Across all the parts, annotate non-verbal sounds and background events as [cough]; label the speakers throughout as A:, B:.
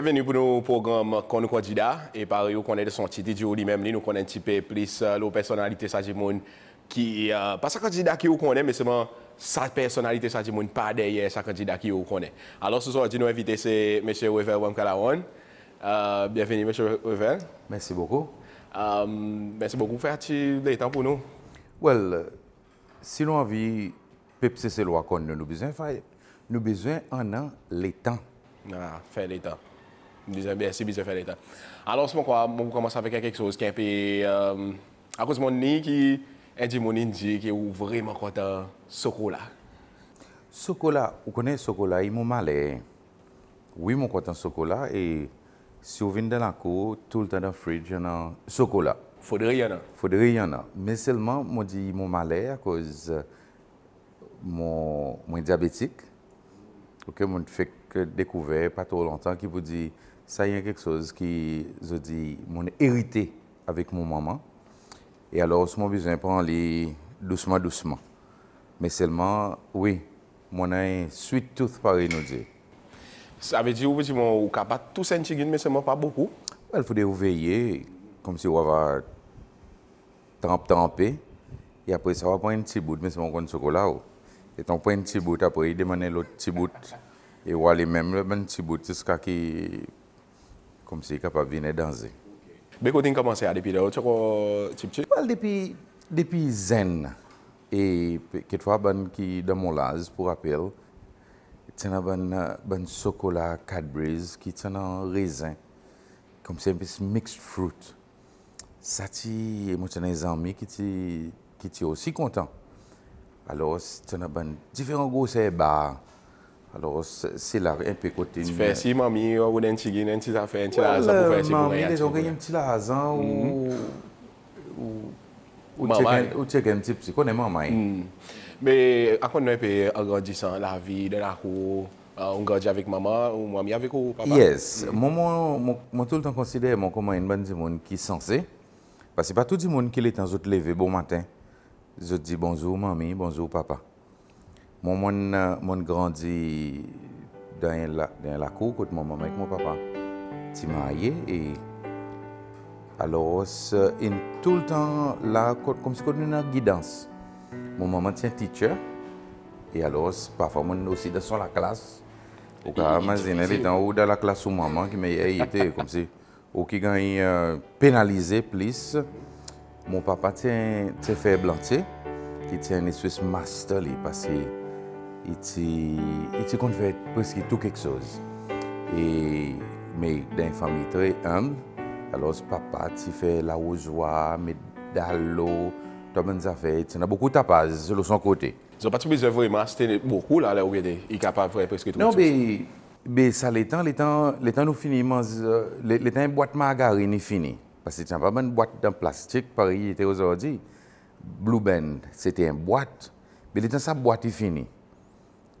A: Bienvenue pour nos programmes qu'on nous candidat et par est de son titre, du lui-même, nous connaissons un petit peu plus euh, la personnalité ça qui euh, pas sa candidat qui vous connaît mais seulement sa personnalité ça pas derrière sa candidat qui vous connaît. Alors ce soir, nous invité M. monsieur Wever Wamkalawan. Euh, bienvenue M. Wever. Merci beaucoup. Euh, merci beaucoup faire tu temps pour nous. Well,
B: si l'on vit Pepsi c'est loi qu'on nous besoin nous besoin en un
A: Ah, faire l'état merci bizarre fait l'état. Alors, je commence avec quelque chose qui est un euh, à cause de mon nid, qui est mon nid, qui est vraiment content, chocolat.
B: Chocolat, vous connaissez chocolat, il m'a mal. Eh? Oui, mon content chocolat et si vous venez dans la cour, tout le temps dans le fridge, il y a chocolat. Faudrait y en a. Faudrait hein? y en a. Mais seulement, je dis mon malheur eh, à cause euh, mon, mon diabétique. Ok, mon fait que découvert pas trop longtemps qui vous dit ça y a quelque chose qui, je dis, mon hérité avec mon maman. Et alors, je besoin prend les doucement, doucement. Mais seulement, oui, mon un sweet tooth par nous dire.
A: Ça veut dire, vous mon, vous pas tout sentir, mais seulement pas beaucoup?
B: Il faut vous veiller, comme si on va tremper, tremper. Et après, ça va prendre un petit bout, mais c'est mon chocolat. Oh. Et vous point un petit bout, après, il demande l'autre petit bout. Et vous allez même le petit bout jusqu'à qui comme si capable de venir danser. Mais quand
A: tu as commencé à depuis là, tu as parle depuis depuis
B: zen et quelquefois ban qui dans mon laz pour rappel, c'est un ban ban chocolat Cadbury's qui est un raisin comme c'est un peu mixed fruit. Ça ti moi j'ai des amis qui ti qui ti aussi content. Alors c'est un ban différents goûts c'est bar alors, c'est là, un peu
A: côté. Tu fais si, mamie, ou d'un petit guin, un petit affaire, un petit hasard pour faire si. Mamie, les y a un
B: petit hasard ou. Ou tu es un petit psycho, on maman. Hein. Hmm.
A: Mais, à quoi on est en grandissant, la vie de la cour, euh, on grandit avec maman, ou mamie avec ou papa? Yes.
B: Hmm. Moi, je tout le temps considère moi comme une bonne personne qui est censée. Parce que pas tout le monde qui est de autre lever bon matin. Je dis bonjour, mamie, bonjour, papa. Moun moun euh, moun grandi dan yon lakou kote moun moun moun ek moun papa. Ti ma a ye. Alo os euh, in tout l tan la kote kote nou nan gidans. Moun moun moun tien teacher. E alo os pa fwa moun osi dasan la klas. Ou ka amazine li tan ou da la klas ou moun moun ki me ye ye te. Ou ki gany euh, penalize plis. Moun papa tien te feblante. Ki tien ni swes master li pase yon. il compte fait presque tout quelque chose. Et, mais dans une famille très humble, alors papa, a fait la rosoie, mais tout euh, le affaires, fait a beaucoup de tapas de son côté.
A: Ils n'ont pas besoin vraiment, c'était beaucoup là, là où il est capable de presque tout. Non, mais,
B: mais ça, les temps, les temps, les temps nous finissons, les, les temps, une boîte margarine est fini Parce que tu n'as pas une boîte dans plastique, pareil, était aujourd'hui. Blue Band, c'était une boîte, mais les temps, sa boîte est finie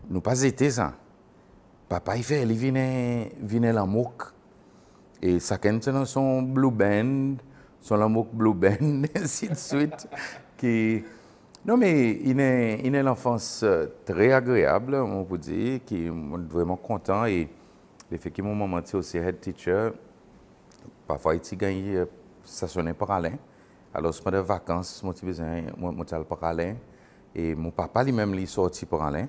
B: nous pas été ça. Papa, il fait, il vient, à la mouk. Et chacun dans son blue band, son la blue band, ainsi [laughs] de suite. qui... Non, mais il est, il est l'enfance euh, très agréable, on peut dire, qui est vraiment content. Et le fait que mon maman aussi head teacher, parfois il gagné euh, ça par Alain. Alors, pendant les vacances, je suis allé par Alain. Et mon papa lui-même, il est sorti par Alain.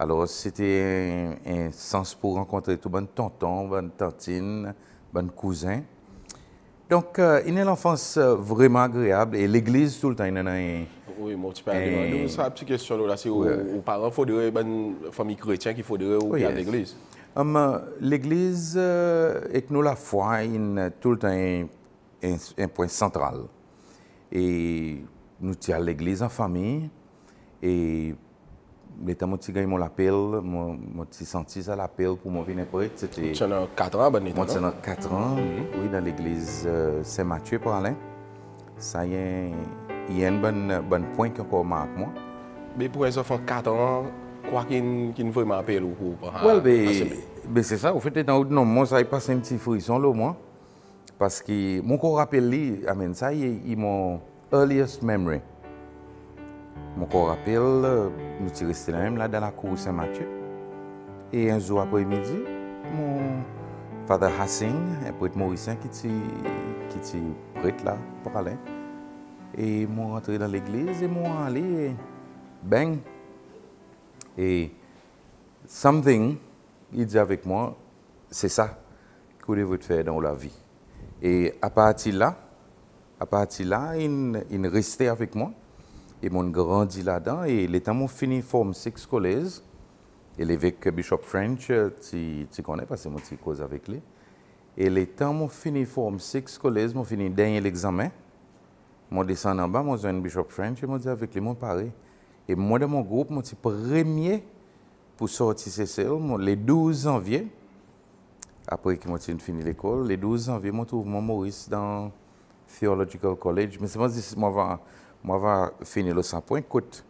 B: Alors, c'était un, sens pour rencontrer tout bon tonton, bonnes tantine, bons cousins. Donc, euh, il y a une enfance euh, vraiment agréable et l'église tout le temps, il y en a un.
A: Oui, mon petit père, C'est une petite question là, c'est oui. aux, parents, il faut de une famille chrétienne qui faut de ou oui, yes. l'église.
B: Um, l'église, euh, et que nous la foi, il tout le temps un, point central. Et nous à l'église en famille et l'état mon petit gars mon appel mon mon petit senti ça l'appel pour mon venir prêtre c'était tu as 4 ans ben 4 ans mhm. oui dans l'église euh, Saint-Mathieu pour Alain ça y est il y a un bon point qui encore marque moi
A: mais pour les enfants 4 ans quoi crois qu'ils veulent m'appeler ou pas hein, ben,
B: ben, c'est ça au fait dans non moi ça y passe un petit frisson là parce que mon corps rappelle lui amen ça il mon earliest memory mon corps rappelle, euh, nous sommes restés là, même là dans la cour Saint-Mathieu. Et un jour après-midi, mon Father Hassing, un prêtre mauricien qui était qui prêtre là, pour aller. Et moi rentré dans l'église et moi allé, bang. Et something, il dit avec moi, c'est ça que vous devez faire dans la vie. Et à partir là, à partir là, il, il restait avec moi et mon grandi là-dedans. Et l'état, temps fini forme 6 collèges. Et l'évêque Bishop French, euh, tu, tu connais parce que moi, tu cause avec lui. Et l'état, temps fini forme 6 collèges. Mon fini dernier l'examen. Mon descends en bas, moi, j'ai Bishop French, et moi, dit avec lui, mon Paris. Et moi, dans mon groupe, mon suis premier pour sortir CCL, moi, le 12 janvier, après que moi, fini l'école, le 12 janvier, moi, trouve mon Maurice dans Theological College. Mais c'est moi, moi, moi va finir le 100 points écoute,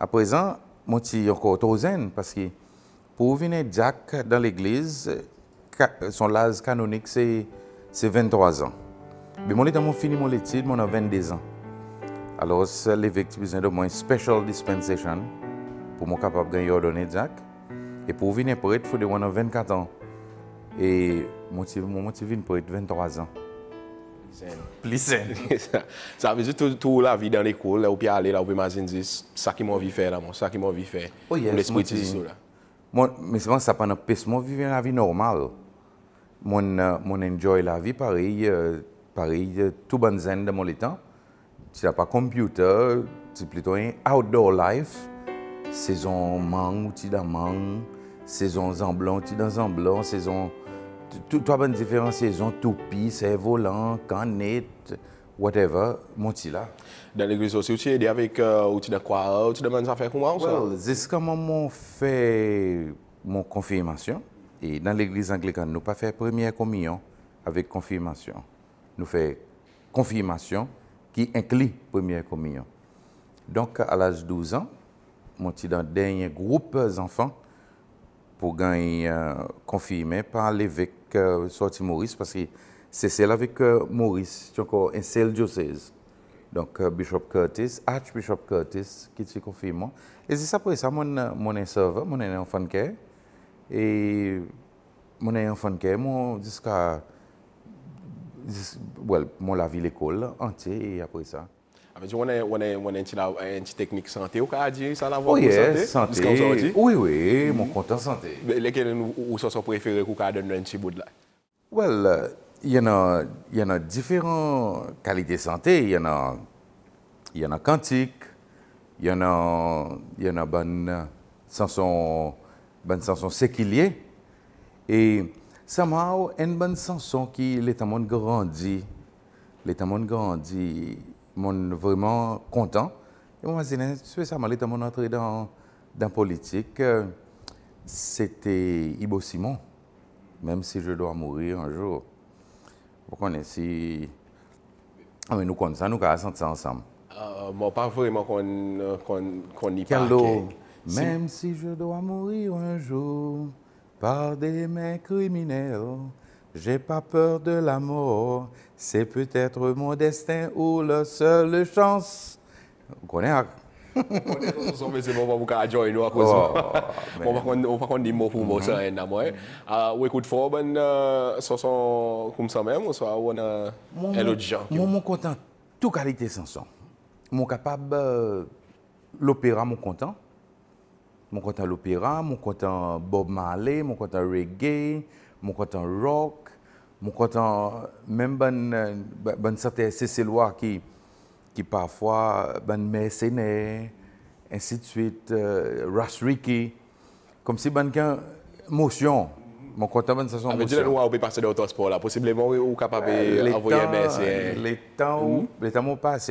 B: À présent, mon petit encore Tauzen, parce que pour venir Jack dans l'église, son âge canonique c'est 23 ans. Mais moi, j'ai fini mon étude, mon 22 ans. Alors, l'évêque a besoin de moi une special dispensation pour pouvoir capable de ordonner Jack. Et pour venir prêtre, il faut de 24
A: ans. Et mon petit, mon petit prêtre 23 ans. Plus [laughs] Ça veut dire tout la vie dans l'école, là où puis aller, là où puis imaginer, c'est ça qui m'a envie faire là, ça qui m'a envie faire. Oh c'est l'esprit de ça.
B: mais c'est ça un plus, mon vivre la vie normale. Mon, euh, mon enjoy la vie pareil, euh, pareil, euh, tout bon zen dans mon temps. Tu n'as pas computer, c'est plutôt un outdoor life. Saison mang, tu dans mang, saison zamblant, tu dans zamblant, blanc saison trois bonnes différentes saisons, toupie, cerf-volant, canette, whatever, monti là.
A: Dans l'église aussi, tu es avec, euh, ou tu quoi, tu demandes à faire comment well,
B: Jusqu'à moment fait mon confirmation, et dans l'église anglicane, nous pas faire première communion avec confirmation. Nous fait confirmation qui inclut première communion. Donc, à l'âge de 12 ans, mon petit dans dernier groupe d'enfants euh, pour gagner euh, confirmé par l'évêque que sorti Maurice parce que c'est celle avec euh, Maurice, c'est encore un seul diocèse. Donc, euh, Bishop Curtis, Archbishop Curtis, qui te confirmé. Et c'est ça pour ça, mon, euh, mon serveur, mon enfant de Et mon enfant de care, jusqu'à. Well, mon la ville l'école entière et après ça.
A: Ape di, wane enti teknik sante ou ka a di san avon? Ou ye, sante, oui
B: oui, moun kontan sante.
A: Lekele nou ou soso prefere kou ka a donnen enti boud la?
B: Well, yon nan diferan kalite sante, yon nan kantik, yon nan ban sanson sekilye, e somehow en ban sanson ki leta moun grandi, leta moun grandi, mon vraiment content. Et moi, spécialement, dans mon entrée dans, dans politique, euh, c'était Ibo Simon, même si je dois mourir un jour. Vous connaissez,
A: ah, mais nous connaissons, nous ça ensemble. Euh, ah, moi, pas vraiment qu'on qu'on qu'on y parle. Même
B: si... si je dois mourir un jour par des mains criminelles, j'ai pas peur de la mort, c'est peut-être mon destin ou la seule chance. On connaît se hein?
A: On ça prendre Vous We Mon mon a Mon
B: mon mon tout qualité Mon L'opéra, euh, l'opéra, mon content. Mon suis mon mon mon Bob Marley, mon content reggae, mon content rock mon content même ben euh, ben certains loi qui qui parfois ben mercenaires ainsi de suite euh, Rasriki comme si ben qu'un motion mon content ben ça sont motion. le loi
A: on peut passer dans l'autosport, là possiblement ou capable euh, d'envoyer un mercenaire. Hein. Les
B: temps où mmh. les temps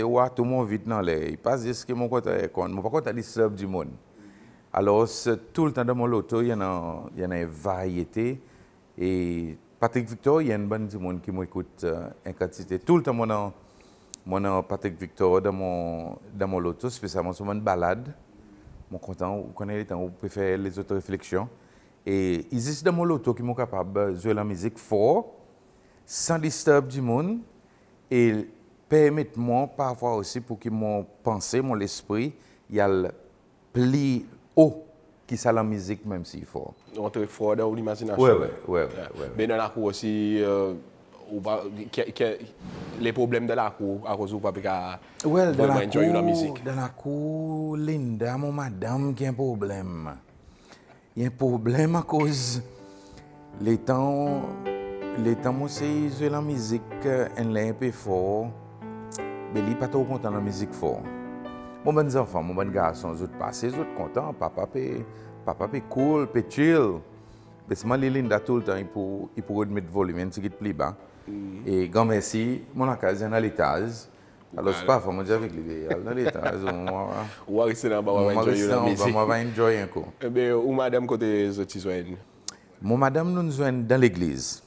B: où ah, tout le monde vite dans les il passe ce que mon content est con mon content dit sub du monde. Alors tout le temps dans mon loto il y en a il y en a une variété et Patrick Victor, il y a une bonne monde qui m'écoute en euh, quantité. Tout le temps, mon Patrick Victor dans mon, dans mon loto, spécialement sur une balade. Mon content, vous connaissez les temps, vous pouvez les autres réflexions. Et il existe dans mon loto qui m'ont capable de jouer la musique fort, sans disturber du monde, et permettre moi parfois aussi pour que mon pensée, mon esprit, il y a le pli haut qui ça la musique même s'il faut.
A: On te fort dans l'imagination. Oui, oui, oui. Mais dans la cour aussi, euh, va, que, que, les problèmes de la cour, à cause de pas well, dans la, cour, la musique.
B: Dans la cour, Linda, mon madame, qui a un problème. Il y a un problème à cause les temps, les temps où c'est la musique, elle est un peu fort, mais il n'est pas trop content de la musique fort. Mwen mwen zanfan, mwen mwen gwa son zout pase, zout kontan. Papa pe cool, pe chill. Besman li linda tout an, i pou yon volumen, si git pli ba. E gwa mwen si, mwen akazi an alitaz. Aloj pa fwa mwen di avik libe, alitaz. Ou a gisen an ba wan enjoy yon. Ou a gisen an ba wan enjoy yon.
A: E be ou madame kote zo ti zoen? Mwen madame
B: non zoen dan l'eglize.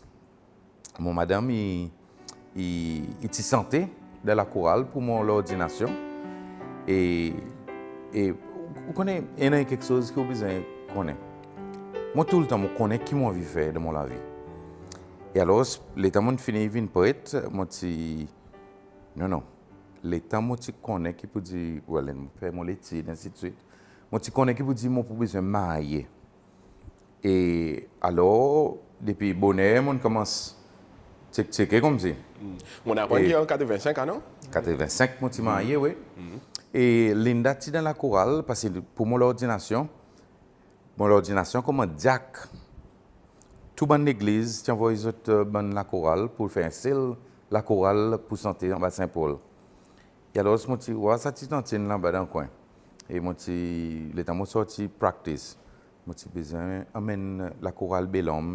B: Mwen madame, i ti sante de la koural pou mwen l'ordinasyon. E, e ou konen ene kek souz ki ou bizen konen. Mwen tou l'tan mwen konen ki mwen vi fè de e mwen la vi. E alò, l'eta mwen finye vin prète, mwen ti... Non, non. L'eta mwen ti konen ki pou di, ou alè mwen fè, mwen leti, dan si tuit. Mwen ti konen ki pou di mwen pou bizen ma a ye. E alò, depi bonè mwen kama se tsek tsekè kom si. Mm.
A: Mwen apwen ki yon 85 anon?
B: 85 mwen ti ma a ye wey. E linda ti dan la koral, pasi pou moun l'ordinasyon, moun l'ordinasyon kon moun diak, tou moun n'eglize, ti anvoi zote euh, moun la koral, pou fè yon sel, la koral pou sante anva Saint-Paul. Yalos moun ti waz ati tantine l'anba dan kwen, e moun ti letan moun sote ti practice, moun ti pezen amèn la koral belom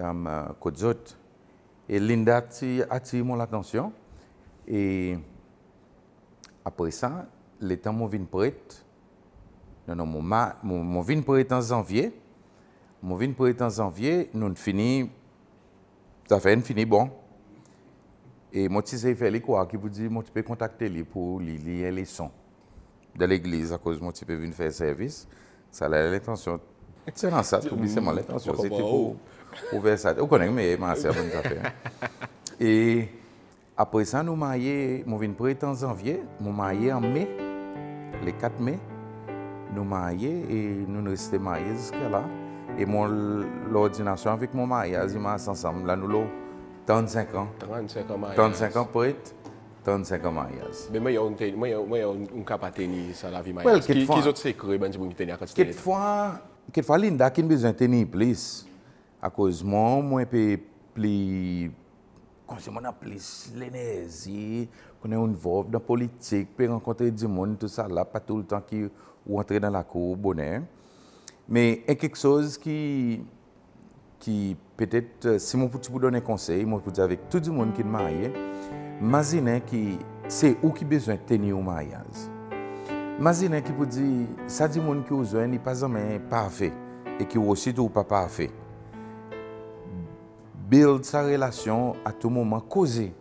B: am euh, kote zote. E linda ti ati moun l'atensyon, e après ça, le temps mon vin prête. Non, non, mon, ma, mon, mon vin prête en janvier. Mon vin prête en janvier, nous finis. Ça fait un fini bon. Et mon petit Zéphé, les quoi qui vous dit, mon petit contacter lui pour lui les sons de l'église à cause de mon petit peu venir faire service. Ça a l'intention. C'est dans ça, tout le c'est mon C'était pour oh. ouvrir ça. Vous connaissez, mais ma sœur, bonne affaire. Et. Après ça, nous mariés, nous prêter en janvier, nous en mai, le 4 mai, nous mariés et nous restons mariés jusqu'à là. Et mon l'ordination avec mon mariage, ensemble. Là, nous l'avons 35 ans. 35 ans mariage. 35 ans
A: Mais moi, je un, tenir ça, la vie mariée. qui, ce ben, tu
B: quelquefois, Linda, qui besoin de tenir plus. À cause de moi, plus
A: konseman l'énergie aplis
B: l'enezi, konen un vov politique, politik, pe rencontrer di moun, tout ça là. Pas tout le temps qui rentre dans la kou, hein. Mais il y kek soz qui peut-être, euh, si moun pouti donner donen konsey, moun pouti avec tout di moun ki monde qui ki, se ou ki bezwen teni ou tenir Mazinen ki pou di, sa di monde qui ou zwen, ni pa zamen pa afe, e ki ou build sa relation à tout moment, causer.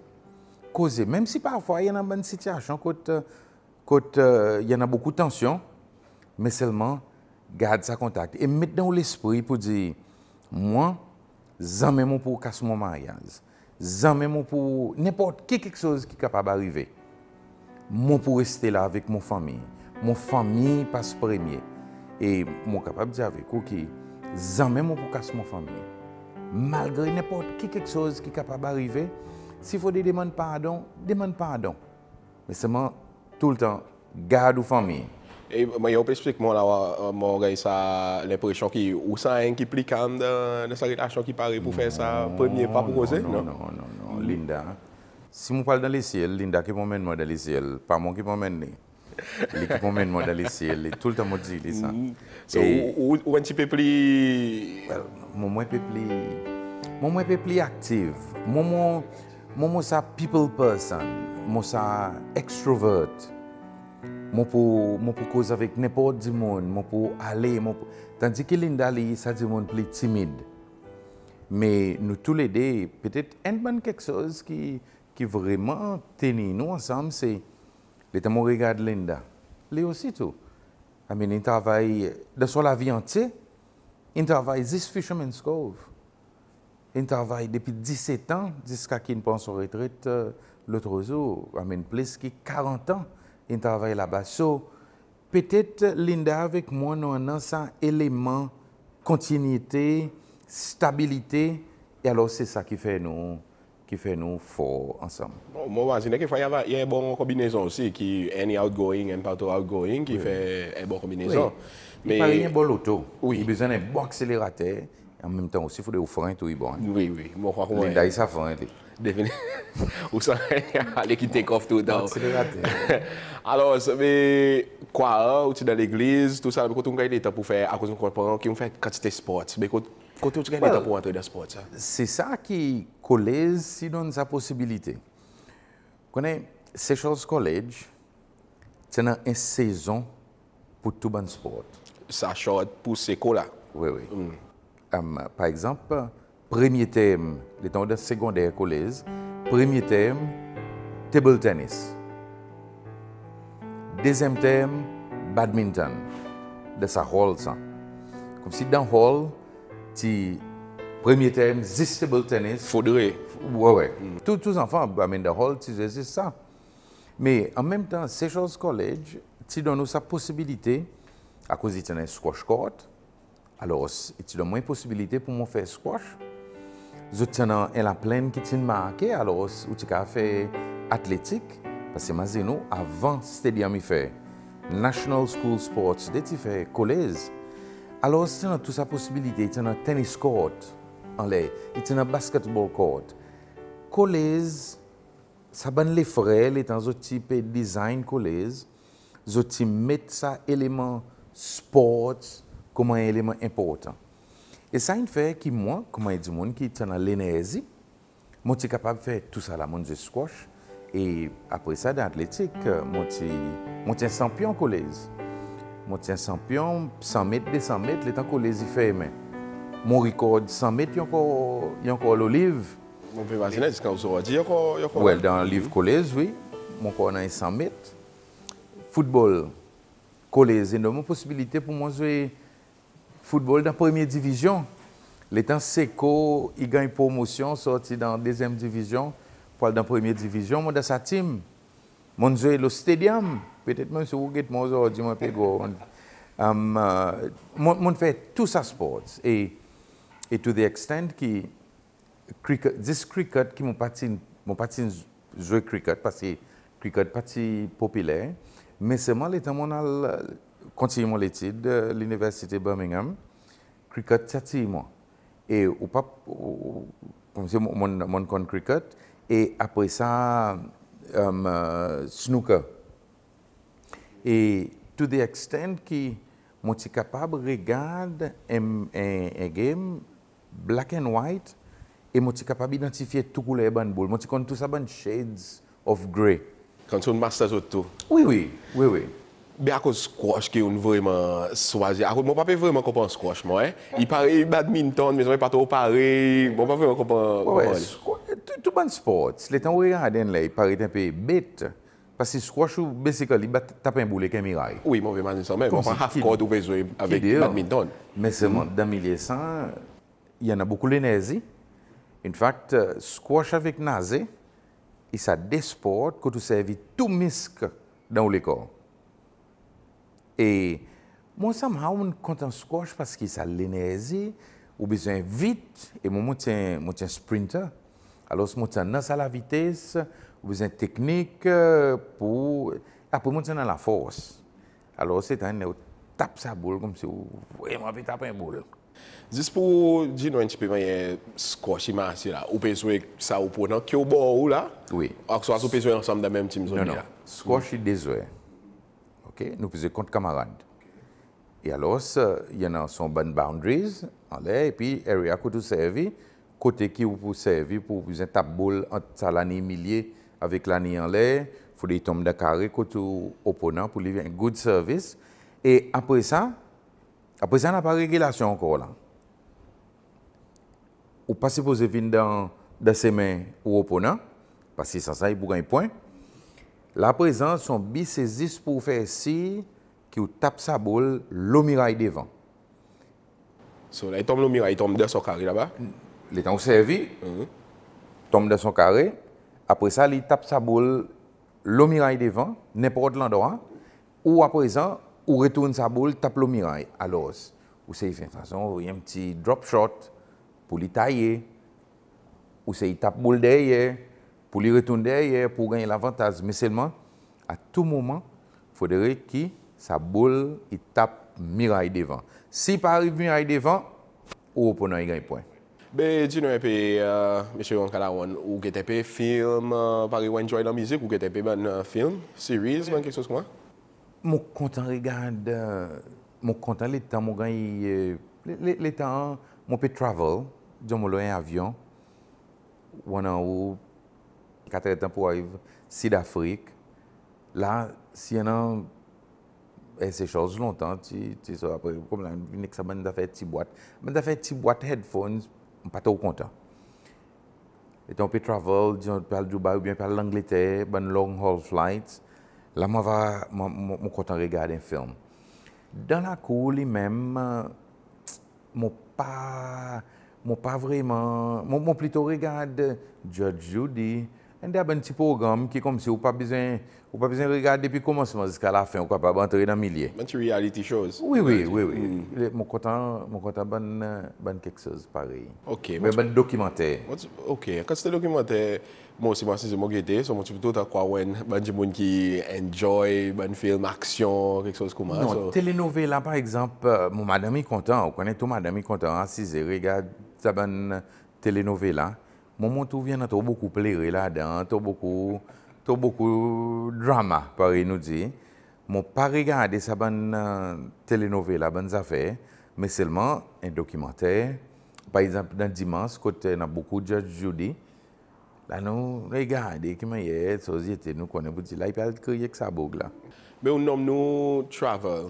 B: Causer. Même si parfois il y a une bonne situation, euh, il y en a beaucoup de tension, mais seulement garde sa contact. Et mettre dans l'esprit pour dire Moi, même mon pour casser mon mariage. même mon pour n'importe qui quelque chose qui est capable d'arriver. Mon pour rester là avec mon famille. Mon famille passe premier. Et mon capable de dire avec vous que même mon pour casser mon famille malgré n'importe qui quelque chose qui est capable d'arriver, s'il faut des pardon, demande pardon. Mais seulement tout le temps, garde ou famille.
A: Et moi, je peux expliquer moi, là, euh, moi, ça, l'impression qui, ou ça, un hein, qui plique dans, dans sa relation qui paraît pour faire ça, premier pas pour Rosé? non? Non, non, non, Linda. Si moi parle dans
B: les ciels, Linda qui m'emmène moi dans les ciels, pas moi qui m'emmène. elle qui m'emmène moi dans les se, li tout le temps je dis ça mm. So,
A: ou un petit peu plus... Mwen
B: mwen pe pli aktif Mwen mwen sa people person Mwen sa extrovert Mwen pou kouz avik nepot di moun Mwen pou ale Tandiki Linda li sa di moun pli timid Me nou tou lede Petet endman keksoz ki Ki vreman teni nou ansam se Le ta mwen regade Linda Le osito Amin, en travay Da sol avyante Yn travay zis Fisherman's Cove. Yn travay depi 17 an, zis kakin pan sou retret loutre zo, amen ples ki 40 an, yn travay la bas. So, petet linda avik moun ou nan san eleman kontinite, stabilite, e alo se sa ki fè nou. qui fait nous fort ensemble.
A: Bon, moi, je qu'il y a une bonne combinaison aussi, qui est any outgoing, and partout outgoing, qui oui. fait une eh, bonne combinaison. Oui. Mais... Il n'y a pas l'auto. Oui. Il a besoin d'un bon accélérateur. En même temps aussi, il faut des offrandes tout
B: bon. Hein. Oui, oui. Moi, je
A: crois que... ça fait Ou ça, [laughs] aller quitter off tout le temps. Accélérateur. [laughs] Alors, mais quoi, hein, ou tu dans l'église, tout ça, mais quand on gagne des temps pour faire, à cause de quoi, qui ont fait quantité de sports, mais
B: c'est ça qui collège well, l'Etat dans sport sa? possibilité. ça qui si Seychelles College, c'est une saison pour tout le sport.
A: Ça pour pour ces là
B: Oui, oui. Mm. Hum, par exemple, premier thème, temps de secondaire collège, premier thème, table tennis. Deuxième thème, badminton. De sa hall ça. Comme si dans hall, ti premier terme, this tennis tennis. Faudrait. Ouais, ouais. Tous, tous enfants, I mean, the whole, ça. Mais en même temps, Seychelles College, tu donnes sa possibilité, à cause de un squash court, alors tu donnes moins possibilité pour me faire squash. Je tiens en la plaine qui t'a marqué, alors où tu as fait athlétique, parce que Mazino, avant, c'était bien fait. National School Sports, tu fais collège, Alòz tè nan tout sa posibilité, tè nan tennis court an lè, tè nan basketball court. Kolez, sa ban lè fre, lè tan zo ti pe design kolez, zo ti met sa eleman sport koman eleman important. E sa yon fè ki mwen, koman yon di moun ki tè nan l'enerzi, mwen ti kapab fè tout sa la moun ze squash, e apre sa de atletik, mwen ti, mwen ti en sampyon kolez. Je suis 100 100 mètres, 200 mètres, les temps que les y fait, mon record 100 mètres, il y a encore l'olive.
A: Mon imaginer ce quand vous avez dit, il y
B: Dans le livre Collège, oui, mon corps 100 mètres. Football, Collège, c'est une possibilité pour moi jouer football dans la première division. Les temps Seco, il gagne une promotion, sorti dans la deuxième division, pour aller dans la première division, moi dans sa team. Mon jeu dans le stadium peut-être su get mo zo mon pe go and um uh, mon mon fait tout ça sports et et to the extent que cricket this cricket qui mon patine mon patine jouer cricket parce que cricket si populaire mais seulement les temps on a continué étude de euh, l'université Birmingham cricket tati moi et ou pas comme c'est mon mon con cricket et après ça um, euh, snooker E to the extent ki mwen ti kapab regade en e, e game black and white, e mwen ti kapab identifiye tou koule e ban boule. Mwen ti kontou sa ban shades
A: of grey. Kantou yon master zotou? Oui, oui. Be akou squash ki yon vreman swazi? Akou mwen pape vreman kopan squash mwen, eh? Yon pare badminton, mwen zanwe pato wopare, mwen pape vreman kopan... Wè,
B: tout ban sports. Le tan wou regade en lè, yon pare tanpe bete. Parce que squash, basically, bah, tu un boulet est miracle. Oui, mauvais manier ça même. un half court, ou avec oh. badminton. Mais c'est dans milieu 100, il y en a beaucoup les nazis. In fact, euh, squash avec nazi, c'est un des sports que tu servis tout misque dans le corps. Et moi, ça m'a content squash parce qu'il que les l'énergie, ou besoin vite, et moi, je suis un sprinter. Alors, je suis à la vitesse, vous besoin de technique euh, pour ah, pour moi, la force. Alors, c'est un on tape sa boule comme si on vraiment taper une boule.
A: Juste pour dire un petit peu, il y a squash là. Ou besoin ça au prenant qui au bord là. Oui. Ah, ou soit besoin ensemble dans la même team zone non. Squash des heures.
B: OK, nous faisons contre camarades. Et alors, il y en a son bonne boundaries en l'air et puis area que vous servez. côté qui vous pour servir pour vous taper boule entre salani milliers avec l'année en l'air, il faut les tomber de carré contre opponent pour lui un good service. Et après ça, après ça, on n'a pas de régulation encore là. Ou pas supposé venir dans, dans ses mains ou opposant, parce que ça, ça, il bouge un point. La présence, son un pour faire si, qui tape sa boule, l'Omirail devant. So, là, il tombe il tombe dans son carré là-bas. Il est en service, mm-hmm. tombe dans son carré, après ça, il tape sa boule, l'omirail devant, n'importe l'endroit, ou à présent, il retourne sa boule, tape l'omirail. Alors, ou c'est une façon, il y a un petit drop shot pour le tailler, ou il tape boule derrière, pour lui retourner derrière, pour gagner l'avantage. Mais seulement, à tout moment, il faudrait que sa boule, il tape miraille devant. Si pas arrive mirail devant, ou opponent, il gagne point.
A: Be, di nou epi, uh, meche yon kada wan, ou getepe film, uh, pari wan njwa yon mizik, ou getepe ban uh, film, series, ban keksos kwa?
B: Mou kontan rigade, mou kontan letan mou gan yi, letan an, mou pe travel, diyon mou lo yon avyon, wan an ou, katere tan pou wav, Sid Afrik, la, si yon an, e se choz lontan, ti so apre, pou mwen an, mwen da fe ti boat, mwen da fe ti boat headphones, m pata ou konta. Etan ou pe travel, diyan ou pe al Dubai ou biyan pe al Anglite, ban long haul flight, la m ava m kontan regade en film. Dan la kou li menm, m ou pa, m ou pa vreman, m ou mou plito regade George Judy, Il y a un petit programme qui comme si vous pas besoin ou pas besoin de regarder depuis le commencement jusqu'à la fin, ou pas capable entrer dans le milieu. Une reality shows. Oui, oui, oui, oui. Mm. Mon content, mon content, bon, bon quelque chose pareil.
A: Ok. Mais bon documentaire. Ok. Quand c'est documentaire, moi aussi, moi aussi, moi guetté, so mon tu tout à quoi ouais, bon j'ai mon qui enjoy, bon film action, quelque chose comme ça. Non,
B: télénovela par exemple, euh, mon madame est content, on connaît tout madame est content, assise regarde ça bonne euh, télénovela moment où vient, tu beaucoup plaire là-dedans, tu beaucoup, as beaucoup drama, par nous dit. Mon pas regarder sa bonne la bonne affaire, mais seulement un documentaire. Par exemple, dans dimanche, côté, on a beaucoup de Judge Judy. Là, nous, regardez, comment est société,
A: nous connaissons, là, il peut créer que ça bougle là. Mais on nomme nous Travel.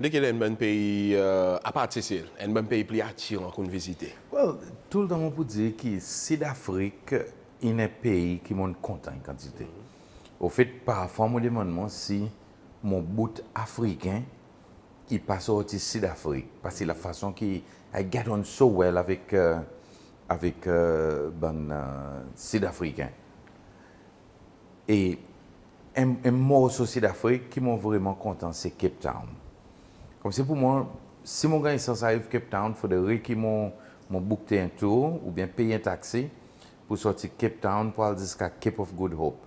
A: Dès qu'il y a un pays euh, à participer, un bon pays plus attirant qu'on visiter?
B: well, Tout le temps, on peut dire que Sud-Afrique est un pays qui est content en quantité, au fait, parfois, je me demande si mon bout africain passe au sud d'Afrique. Parce que la façon qu'il get on so well avec, euh, avec euh, ben, euh, Sud-Africain. Et un, un le Sud-Afrique qui m'ont vraiment content, c'est Cape Town. Kom se pou mwen, si mwen gansans a yon Cape Town, fwede reki mwen boukte yon tou ou byen peye yon taksi pou soti Cape Town pou alzis ka Cape of Good Hope.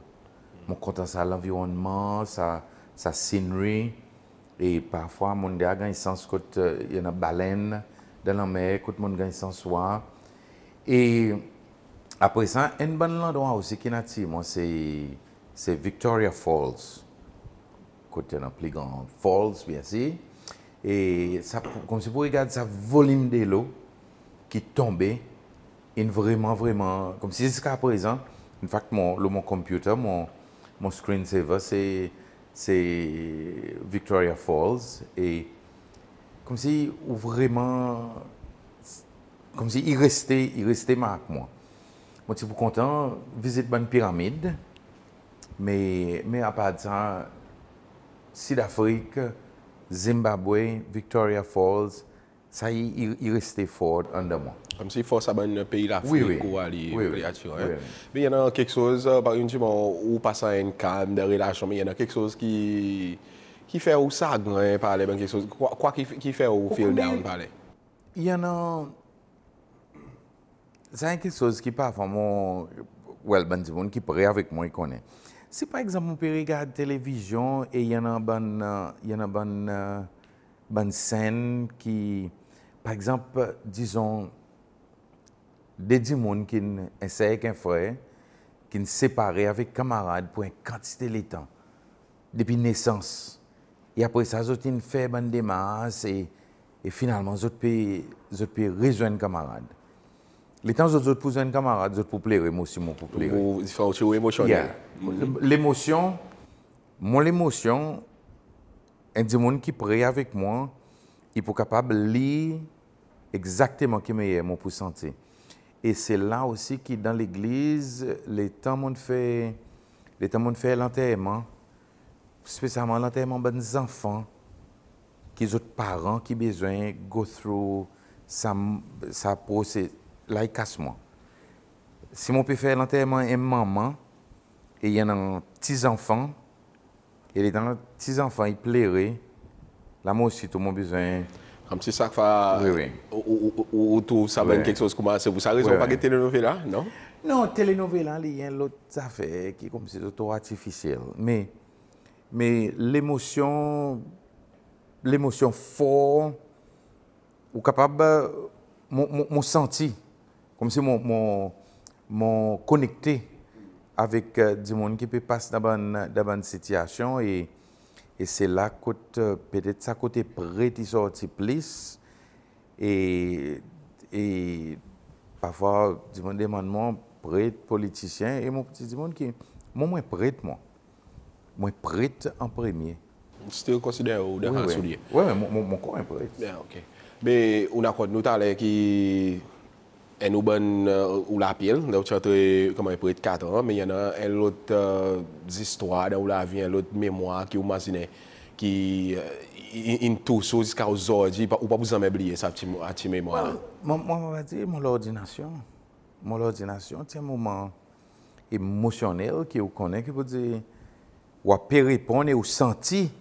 B: Mwen kontan sa l'environman, sa scenery, e parfwa mwen de a gansans kote yon balen de la mer, kote mwen gansans wa. E apresan, en ban lan do an wazik inati, mwen se Victoria Falls, kote yon pli gansan Falls biyasi. E kom si pou rigade sa volim de lo ki tombe en vreman vreman kom si ziska aprezan in fact, lou mon kompyuta, mon screen saver, se Victoria Falls e kom si ou vreman kom si y reste, y reste ma ak mwen. Mwen ti pou kontan, vizit ban pyramide, me apad san, Sid Afrique,
A: Zimbabwe, Victoria Falls, ça y, il restait fort en moi. Comme si force à un pays d'Afrique hein. oui, oui, Mais il y en a quelque chose, euh, par exemple, où passe une calme, de relaxation, mais il y en a quelque chose qui, qui fait où ça gagne, parler, ben, quelque chose, quoi, qui, qui fait où feel down, parler. Il y en a.
B: C'est quelque chose qui, parfois, well, ben, du monde qui parle avec moi, il connaît. Si par exemple on peut regarder la télévision et il y en a une bonne scène qui, par exemple, disons, des gens qui essaient avec un frère, qui sont séparés avec camarades pour une quantité de temps, depuis naissance. Et après ça, ils ont fait une démarche et, et finalement, ils ont pu rejoindre camarades. Les temps de vous besoin un camarade, vous pour plaire, émotion, pour plaire. Vous émotionnel. L'émotion, mon l'émotion, un des gens qui prie avec moi, il est capable de lire exactement qui est mon pour sentir. Et c'est là aussi que dans l'église, les temps on fait, les fait l'enterrement, spécialement l'enterrement des enfants, qui autres parents qui ont besoin go through sa, sa procédure. Là, moi. Si mon père faire l'enterrement et maman, et il y en a petits enfants, et les petits enfants, ils plairait, là moi
A: aussi, tout mon besoin. Comme si ça fait. Oui, oui. Ou, tout, ça va quelque chose comme ça. Vous pour ça raison, pas de télénovela, non?
B: Non, télénovela, hein, il y a l'autre affaire qui est comme si c'était artificiel. Mais, mais l'émotion, l'émotion forte, ou capable, mon, mon, mon senti comme si mon, mon, mon connecté avec euh, des gens monde qui peut passer dans une, dans situation et, et c'est là que euh, peut-être ça côté prêt à sortir plus et, et parfois du monde demande moi prêt politicien et mon petit du monde qui moi moi prêt moi moi prêt en premier
A: Vous te considères ou d'accord oui, prêt oui, mon, mon, corps est prêt bien ok mais on a nous t'allais qui en ou bon euh, ou la apel, da ou t'y atre, kama e prete 4 an, me yana en lot zistwa, dan ou la avi, en lot memwa, ki ou masine, ki in tou sou, ziska ou zodi, ou pa pou zame bliye sa ti memwa la.
B: Mwa, mwa, mwa di, mwa l'ordinasyon, mwa l'ordinasyon, ti an mwaman emosyonel, ki ou konen, ki pou di, waperepon, e ou santi, euh,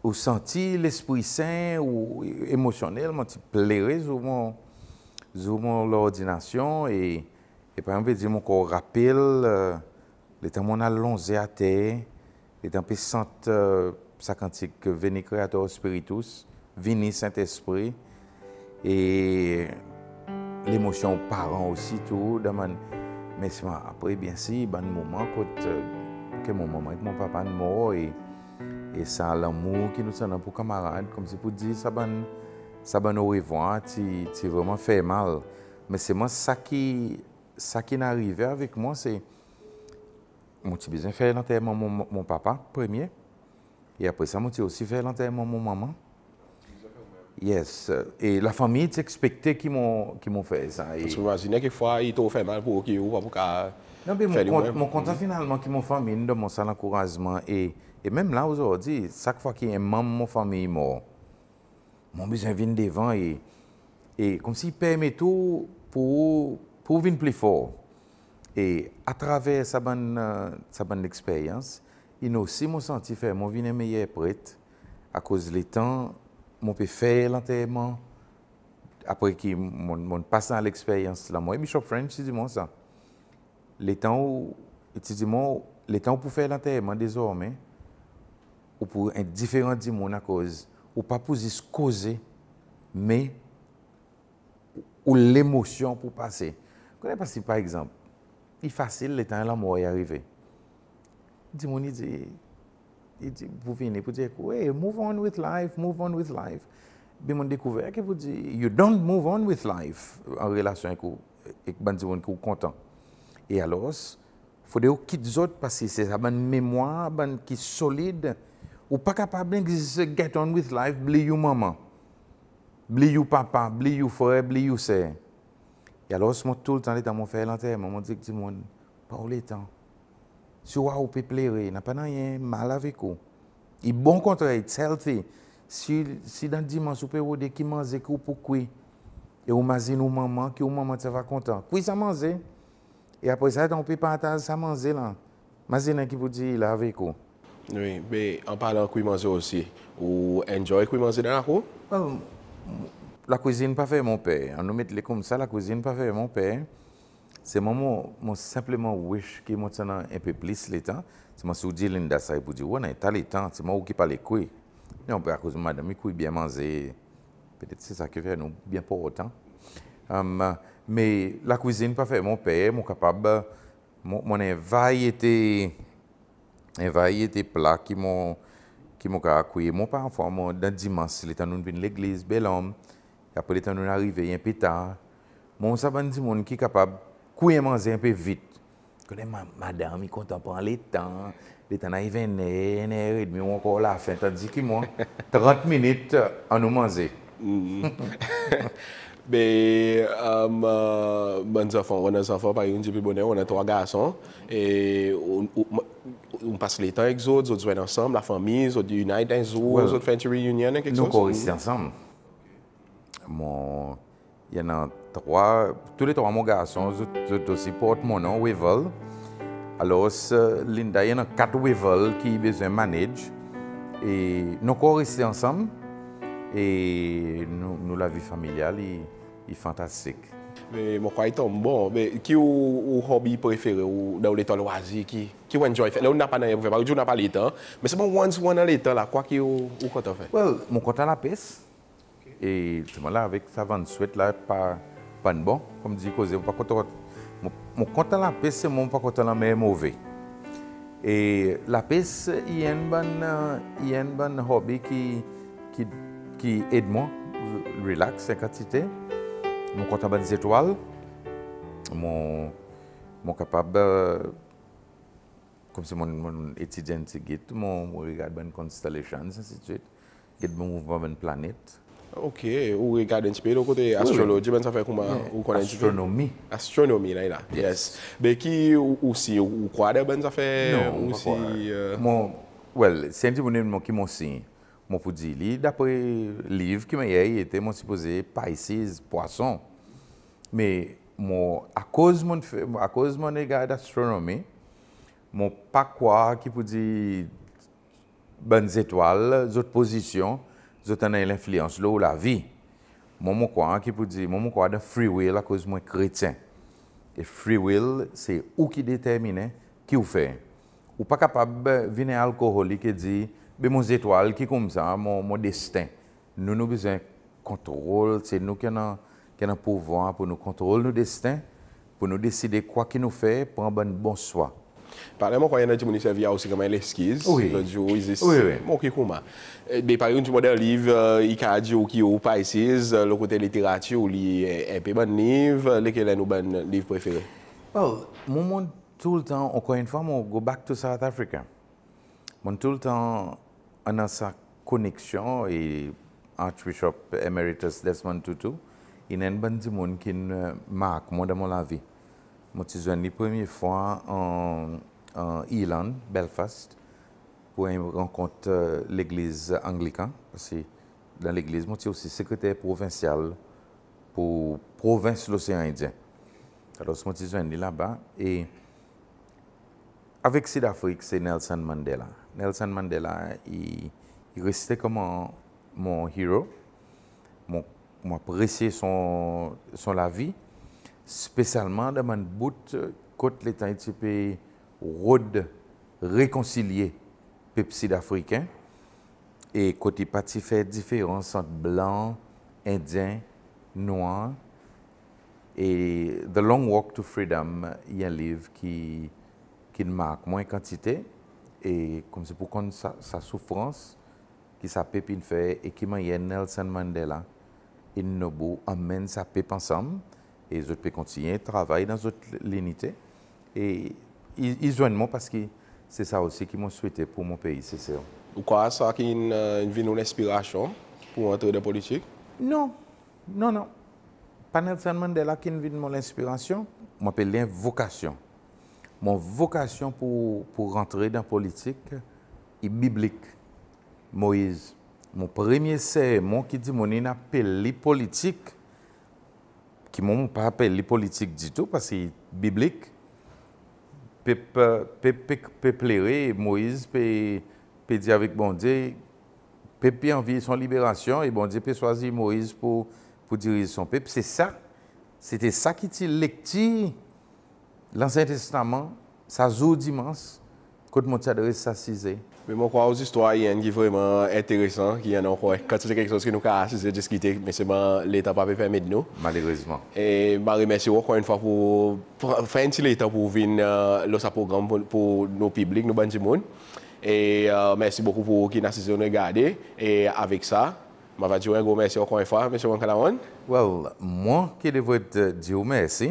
B: ou santi l'espri sen, ou emosyonel, mwa ti plere, zou mwen, Zou moun lè ordinasyon, e prèman vè di moun kor rapil, euh, lè tan moun alonze a te, lè tan pè sant euh, sakantik, vèni kreator spiritus, vèni saint espri, e lèmonsyon ou paran osi tou, dè man, mè siman apre, bè si, ban mouman, kote ke moun mouman et moun papan mò, e sa l'amou ki nou sanan pou kamarade, kom se pou di sa ban, sa ba nou revwa, ah, ti vèman fè mal. Mè seman sa ki n'arive avèk mwen se, moun ti bizen fè lantèman moun papa, premye, e apre sa moun ti osi fè lantèman moun maman. Yes, e la fami ti ekspekte ki moun fè sa.
A: Moun kontan
B: finalman ki moun fami, moun san l'ankourazman, e mèm la ouzo di, sak fwa ki mèman moun fami mò, Mon bisen vin devan e kom si pèm etou pou vin pli for. E a travè sa ban sa ban l'eksperyans, ino si monsanti fè, mons vin e meyè prete, a kouz le tan, mons pè fè l'antèyman apre ki mons pasan l'eksperyans la mwen. Mishop French, ti di mons sa. Le tan ou pou fè l'antèyman dezormen, ou pou indiferent di moun a kouz ou pas pour se causer, mais ou l'émotion pour passer. Vous connaissez par exemple, il est facile, le temps là, moi, est arrivé. il dit, il dit, vous venez pour dire, hey, move on with life, move on with life. Puis mon découvert que vous dit, « you don't move on with life en relation avec vous, avec vous, ben vous content. Et alors, il faut que autres parce que c'est ben, une mémoire ben, qui est solide. Ou pa kapabnen ki se get on with life, bli yu maman. Bli yu papa, bli yu fere, bli yu se. E alos moun tou l tan lè tan moun fè lantè, moun moun dik ti moun, pa ou lè tan. Si waw ou pe plère, nan pa nan yen mal avèk ou. I bon kontre, it's healthy. Si dan dimans ou pe wode ki manzè ki ou pou kwi, e ou mazin ou maman ki ou maman te va kontan. Kwi sa manzè, e apre sa lè tan ou pe patan sa manzè lan. Mazè nan ki pou di la avèk ou.
A: Oui, mais en parlant de cuisine aussi, ou enjoy cuisine dans la cour
B: La cuisine pas fait mon père. On nous met comme ça, la cuisine pas fait mon père. C'est mon, moi simplement wish qui tienne un peu plus le temps. C'est moi qui dis ça pour dire ouais, t'as le temps, c'est moi qui parle couilles. Non, à que de madame, suis bien manger. Peut-être c'est ça qui fait nous bien pour autant. Hum, mais la cuisine pas fait mon père, mon capable mon, mon variété envahi des plats qui m'ont qui m'ont Mon parfois, dans dimanche, les temps nous l'église, bel homme. Après un peu tard. Mon dit qui capable de manger un peu vite. Connais madame, il contemple les temps. temps et encore la fin. Tandis que moi, 30 minutes
A: à nous manger. Ben, euh, um, bonnes enfants. On a des enfants, par exemple, depuis bonheur, on a trois garçons. Et on, passe les temps avec eux, autres jouent ensemble, la famille, autres unite dans les autres, autres fait une réunion, quelque chose. Nous, on ici
B: ensemble. Mon... Il y en a trois, tous les trois, mon garçon, ils aussi portent mon nom, Wevel. Alors, Linda, il y en a quatre Wevel qui besoin de manage. Et nous, on ensemble
A: et
B: nous, nous la vie familiale est fantastique.
A: Mais mon quoi est bon, mais qui au hobby préféré ou dans les temps loisirs qui qui enjoy fait là on n'a pas n'importe quoi, pas n'a pas le hein. temps mais c'est bon once one dans l'état temps là quoi qui ou quoi tu fait Well, mon compte à la
B: pêche. Et c'est là avec sa vente souhaite là pas pas bon comme dit cause pas content mon compte à la pêche c'est mon pas content mais mauvais. Et la pêche il y a un il y a un hobby qui qui ki edmo, relaks, ekatite, mw kota ban zetwal, mw kapab, kom se mwen etidenti git, mw regard ban konstelasyans, git ban mw mw mw ban
A: planet. Ok, mwen regard ban tipe yon kote, astroloji, ban zafè kouman, mwen konen tipe yon. Astronomi. Astronomi la, yes. Be ki, mwen si ukwade ban zafè, mwen si... Euh,
B: mwen, well, senti mwen edmo ki mwen si, Mwen pou di li dapwe liv ki mwen yey ete mwen sipoze paisez poason. Me a koz mwen egade astronomi, mwen pa kwa ki pou di bens etwal, zot posisyon, zot anay l'infliyans lo ou la vi. Mwen mwen kwa ki pou di, mwen mwen kwa da free will a koz mwen kretien. Free will se ou ki determine ki ou fe. Ou pa kapab vine alkoholik e di Be mons etwal, ki koum sa, mons destin. Nou nou bezè kontrol, se nou kè nan pouvan pou nou kontrol nou destin,
A: pou nou deside kwa ki nou fè, pou an ban bon swa. Parleman kwa yon nan jimouni servya ou se kama l'eskiz. Moun ki kouma. De pari yon jimou der liv, Ikadjo, Kiyo, Paisiz, lò kote literati ou li epè man liv, leke lè nou ban liv preferen?
B: Moun moun tout l'tan, onkwa yon fwa moun go back to South Africa. Moun tout l'tan... dans sa connexion et Archbishop Emeritus Desmond Tutu a un bon monde qui qui moi dans la vie. Je suis venu première la en fois à Belfast, pour rencontrer euh, l'église anglicane. Dans l'église, je suis aussi secrétaire provincial pour la province de l'Océan Indien. Alors, je suis venu là-bas et avec sud Afrique, c'est Nelson Mandela. Nelson Mandela, il, restait comme mon héros. Mon, apprécié son, son la vie, spécialement dans mon bout, quand l'État éthiopien rôde réconcilier pepside africain et côté parti fait différence entre blanc, indien, noir et The Long Walk to Freedom, il y a un livre qui, qui marque moins quantité E kom se pou kon sa soufrans ki sa pe pin fè e ki man yen Nelson Mandela in no bou ammen sa pe pan sam. E zot pe kontinyen travay nan zot linite. E izwenman paski se sa
A: osi ki monswete pou moun peyi se seyon. Ou kwa sa ki yon euh, vin nou l'inspirasyon pou antre de politik?
B: Non, non, non. Pan Nelson Mandela ki yon vin nou l'inspirasyon, moun apel l'invokasyon. Mon vocation pour, pour rentrer dans la politique est biblique. Moïse, mon premier sermon qui dit mon appelé politique, qui m'ont pas appelé politique du tout parce que c'est biblique, peut, peut, peuple Moïse peut, dire avec bon Dieu, envie vie son libération et bon Dieu peut choisir Moïse pour, pour diriger son peuple. C'est ça, c'était ça qui était lecture l'Ancien Testament, ça joue dimanche, quand mon s'adresse ça s'assiser.
A: Mais moi, crois aux histoires qui sont vraiment intéressantes, qui en Quand c'est quelque chose que nous avons discuter, mais c'est l'État pas permis de nous. Malheureusement. Et je remercie encore une fois pour faire un petit temps pour venir ce euh, programme pour, nos publics, nos de monde. Et euh, merci beaucoup pour qui nous nous regarder. Et avec ça, je vais dire un gros merci encore une fois, M. Wankalawan. Well, moi qui devrais euh, dire merci,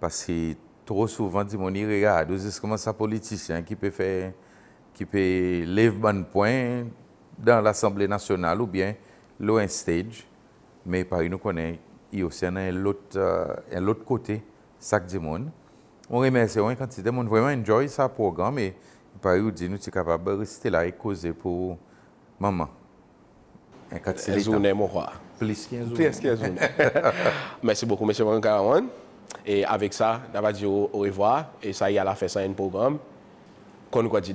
B: parce que trop souvent, dit mon regarde, êtes comment ça politicien qui peut faire, qui peut lever un point dans l'Assemblée nationale ou bien l'ON stage, mais par nous connaît, il y a aussi un euh, autre, côté, ça que dit monde. On remercie une quantité de monde vraiment enjoy ce programme et par nous dit nous sommes capables de rester là et causer pour maman.
A: Plus 15 Plus 15 [laughs] Merci beaucoup, M. Van et avec ça, on va dire au, revoir. Et ça, y a fait ça un programme dit